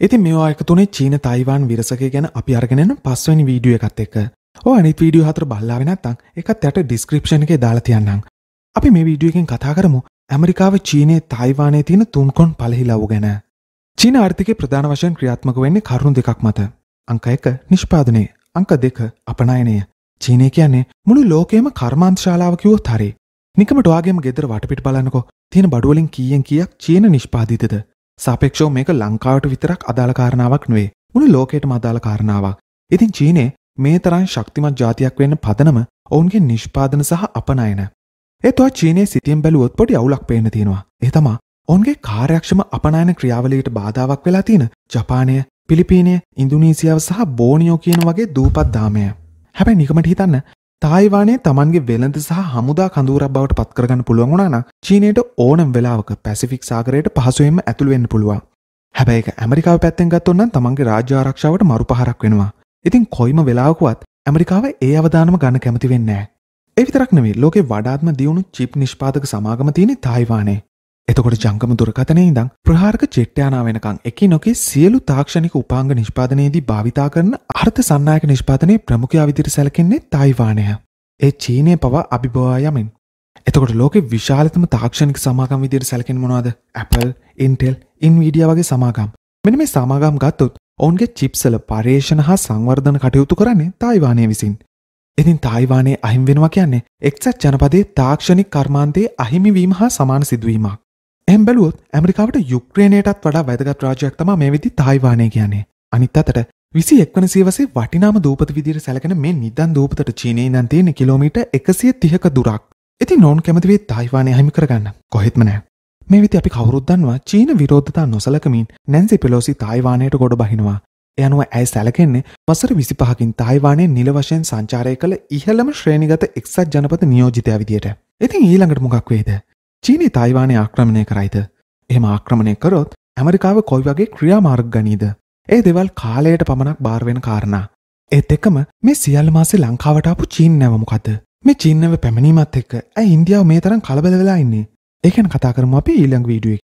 ඉති මේවා එකතුනේ චීන තයිවාන් විරසක ගැන අපි අර්ගෙනන පස්වනි වීඩිය එකත් එක් ඕ අනිත් වීඩිය හතර බල්ලා වෙනත්තං එකත් යට ඩිස්ක්‍රපෂණ එක දාලා තියන්නම් අපි මේ වීඩියුවෙන් කතා කරමු ඇමරිකාව චීනයේ තයිවානය තියෙන තුන්කොන් පලහිලව් ගැන චීන ආර්ථික ප්‍රධාන වශයෙන් ක්‍රියාත්මක වෙන්නේ කරුණු දෙකක් මත අංක එක නිෂ්පාදනය අංක දෙක අපනයනය චීනය කියන්නේ මුළු ලෝකයේම කර්මාන්ශාලාවකිවෝ තරේ නිකමටවාගේම ගෙදර වටපිට බලන්නකෝ තියෙන බඩුවලින් කියෙන් කියක් චීන නිෂ්පාදිතද සාපේක්ෂෝ මේක ලංකාවට විතරක් අදාළ කාරණාවක් නෙවෙයි. මුළු ලෝකයටම අදාළ කාරණාවක්. ඉතින් චීනය මේ තරම් ශක්තිමත් ජාතියක් වෙන්න පදනම ඔවුන්ගේ නිෂ්පාදන සහ අපනයන. ඒතුවා චීනය සිතියෙන් බැලුවොත් පොඩි අවුලක් පේන තියෙනවා. ඒ තමා ඔවුන්ගේ කාර්යක්ෂම අපනයන ක්‍රියාවලියට බාධාවක් වෙලා තියෙන ජපානය, පිලිපීනය, ඉන්දුනීසියාව සහ බෝනියෝ කියන වගේ දූපත් දාමය. හැබැයි නිකමට හිතන්න තායිවානය තමන්ගේ වෙළඳ සහ හමුදා කඳුරක් බවට පත්කරගන්න පුළුවන් වුණන චීනයට ඕනම් වෙලාවක පැසිෆික් සාගරයට පහසුවෙන්ම ඇතුළවෙන්න පුළුවන් හැබැයි ඇමරිකාව පැත්තෙන් ගත්තොන්න තමන්ගේ රාජ්‍යාරක්ෂාවට මරු පහරක් වෙනවා ඉතින් කොයිම වෙලාවකුවත් ඇමරිකාව ඒ අවධානම ගන්න කැමති වෙන්නෑ එවිතරක්නවේ ලෝකෙ වඩාත්ම දියුණු චිප් නිෂ්පාදක සමාගම තියෙන තායිවානේ එතකොට ජංගම දුරකතනය ඉඳං ප්‍රහාරක චෙට්ටයානා වෙනකං එක නොකේ සියලු තාක්ෂණික උපාංග නිෂ්පාදනයේදී භාවිතා කරන අර්ථ සන්නායක නිෂ්පාතනය ප්‍රමුඛයා විදිර සැලකෙන්නේ තයිවානය. ඒ චීනය පවා අභිබවා යමින්. එතකොට ලෝක විශාලතම තාක්ෂණික සමාගම් විදිර සැලකෙන් මොනවාද Apple, ඉන්ටෙල්, ඉන්වීඩිය වගේ සමාගම්. මෙන මේ සමාගම් ගත්තොත් ඔවන්ගේ චිප්සල පර්යේෂණ හා සංවර්ධන කටයුතු කරන්නේ තයිවානය විසින්. ඉතින් තායිවානයේ අහිම් වෙනවා කියන්නේ එක්සත් ජනපදයේ තාක්ෂණික කර්මාන්තයේ අහිමිවීම හා සමාන සිදුවීමක්. එම් බැලුවොත් ඇමරිකාවට යුක්්‍රේණයටත් වඩා වැදගත් රාජයක් තම මේ විදි තායිවානය කියන්නේ අනිත් අතට විසි එක්වන සේවසේ වටිනාම දූපත විදිර සැලකන මේ නිදන් දූපතට චීනය නන්තියන කිලෝමීට එකසිය තිහක දුරක් ඇති නොන් කැමතිවේ තායිවානය හමි කරගන්න කොහෙත්මනෑ මේ විති අපි කවරුද්දන්වා චීන විරෝධතා නොසලකමින් නැන්සි පෙලෝසි තායිවානයට ගොඩ බහිනවා එයනුව ඇයි සැලකෙන්නේ වසර විසි පහකින් තායිවානය නිලවශයෙන් සංචාරය කළ ඉහළම ශ්‍රේණිගත එක්සත් ජනපත නියෝජිතය විදියට ඉතින් ඊළඟට මොකක් වේද චීනය තයිවානය ආක්‍රමණය කරයිද. එහම ආක්‍රමණය කරොත් ඇමරිකාව කොයි වගේ ක්‍රියාමාර්ග ගනීද. ඒ දෙවල් කාලයට පමණක් භාර්වෙන කාරණා. ඒත් එකම මේ සියල් මාසේ ලංකාවටපු චීන් නැවමකද. මේ චීන්නව පැමණීමත් එක්ක ඇ ඉන්දියාව මේ තරම් කලබල වෙලා ඉන්නේ. ඒකැන කතා කරම අපි ඊළං වීඩුවෙක්